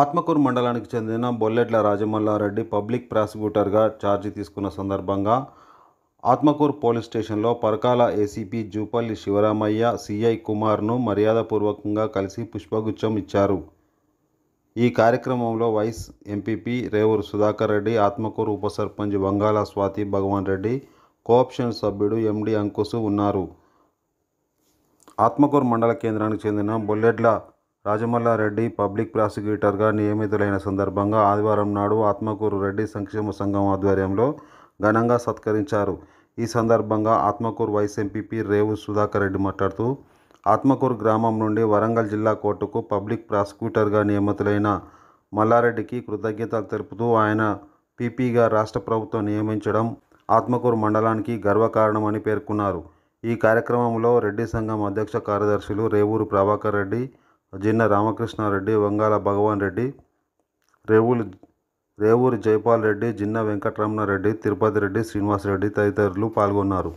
ఆత్మకూరు మండలానికి చెందిన బొల్లెట్ల రాజమల్లారెడ్డి పబ్లిక్ ప్రాసిక్యూటర్గా ఛార్జీ తీసుకున్న సందర్భంగా ఆత్మకూరు పోలీస్ స్టేషన్లో పరకాల ఏసీపీ జూపల్లి శివరామయ్య సిఐ కుమార్ను మర్యాదపూర్వకంగా కలిసి పుష్పగుచ్చం ఇచ్చారు ఈ కార్యక్రమంలో వైస్ ఎంపీపీ రేవూరు సుధాకర్ రెడ్డి ఆత్మకూరు ఉప సర్పంచ్ వంగాల స్వాతి భగవాన్ రెడ్డి కోఆప్షన్ సభ్యుడు ఎండి అంకుసు ఉన్నారు ఆత్మకూరు మండల కేంద్రానికి చెందిన బొల్లెడ్ల రాజమల్లారెడ్డి పబ్లిక్ ప్రాసిక్యూటర్గా నియమితులైన సందర్భంగా ఆదివారం నాడు ఆత్మకూరు రెడ్డి సంక్షేమ సంఘం ఆధ్వర్యంలో ఘనంగా సత్కరించారు ఈ సందర్భంగా ఆత్మకూరు వైస్ ఎంపీపీ రేవు సుధాకర్ రెడ్డి మాట్లాడుతూ ఆత్మకూరు గ్రామం నుండి వరంగల్ జిల్లా కోర్టుకు పబ్లిక్ ప్రాసిక్యూటర్గా నియమితులైన మల్లారెడ్డికి కృతజ్ఞతలు తెలుపుతూ ఆయన పీపీగా రాష్ట్ర ప్రభుత్వం నియమించడం ఆత్మకూరు మండలానికి గర్వకారణమని పేర్కొన్నారు ఈ కార్యక్రమంలో రెడ్డి సంఘం అధ్యక్ష కార్యదర్శులు రేవూరు ప్రభాకర్ రెడ్డి జిన్న రామకృష్ణారెడ్డి వంగాల భగవాన్ రెడ్డి రేవులు రేవూరి జైపాల్ రెడ్డి జిన్న వెంకటరమణారెడ్డి తిరుపతి రెడ్డి శ్రీనివాసరెడ్డి తదితరులు పాల్గొన్నారు